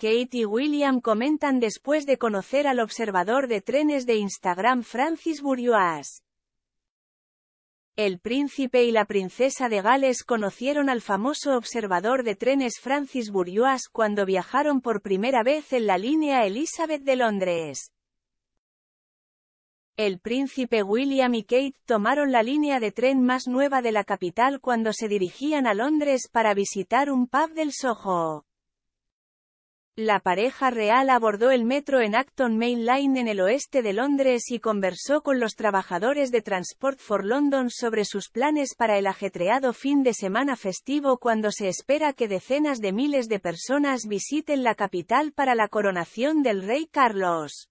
Kate y William comentan después de conocer al observador de trenes de Instagram Francis Bourgeois. El príncipe y la princesa de Gales conocieron al famoso observador de trenes Francis Bourgeois cuando viajaron por primera vez en la línea Elizabeth de Londres. El príncipe William y Kate tomaron la línea de tren más nueva de la capital cuando se dirigían a Londres para visitar un pub del Soho. La pareja real abordó el metro en Acton Main Line en el oeste de Londres y conversó con los trabajadores de Transport for London sobre sus planes para el ajetreado fin de semana festivo cuando se espera que decenas de miles de personas visiten la capital para la coronación del rey Carlos.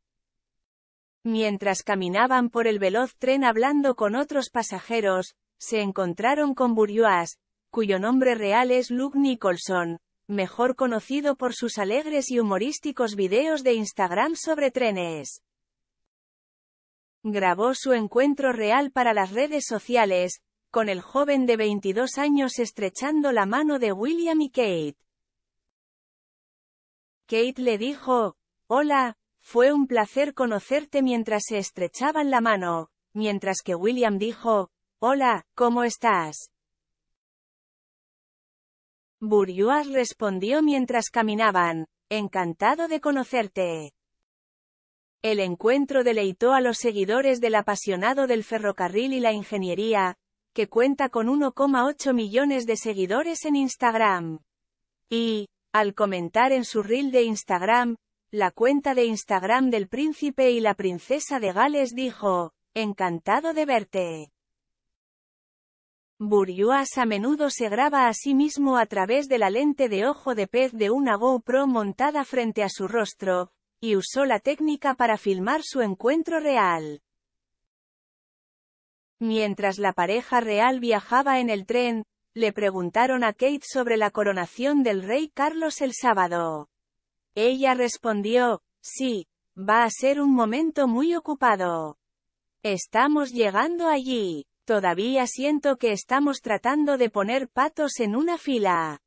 Mientras caminaban por el veloz tren hablando con otros pasajeros, se encontraron con Burioas, cuyo nombre real es Luke Nicholson, mejor conocido por sus alegres y humorísticos videos de Instagram sobre trenes. Grabó su encuentro real para las redes sociales, con el joven de 22 años estrechando la mano de William y Kate. Kate le dijo, Hola, fue un placer conocerte mientras se estrechaban la mano, mientras que William dijo, Hola, ¿cómo estás? Buriuas respondió mientras caminaban, encantado de conocerte. El encuentro deleitó a los seguidores del apasionado del ferrocarril y la ingeniería, que cuenta con 1,8 millones de seguidores en Instagram. Y, al comentar en su reel de Instagram, la cuenta de Instagram del príncipe y la princesa de Gales dijo, encantado de verte. Buriuas a menudo se graba a sí mismo a través de la lente de ojo de pez de una GoPro montada frente a su rostro, y usó la técnica para filmar su encuentro real. Mientras la pareja real viajaba en el tren, le preguntaron a Kate sobre la coronación del rey Carlos el sábado. Ella respondió, sí, va a ser un momento muy ocupado. Estamos llegando allí. Todavía siento que estamos tratando de poner patos en una fila.